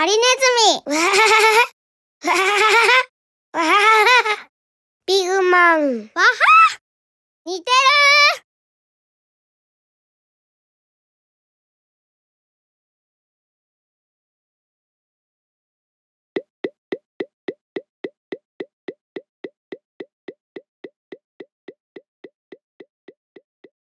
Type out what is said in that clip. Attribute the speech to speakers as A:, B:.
A: ハリネズミ。わははは。わははは。ビグマン。わは似てる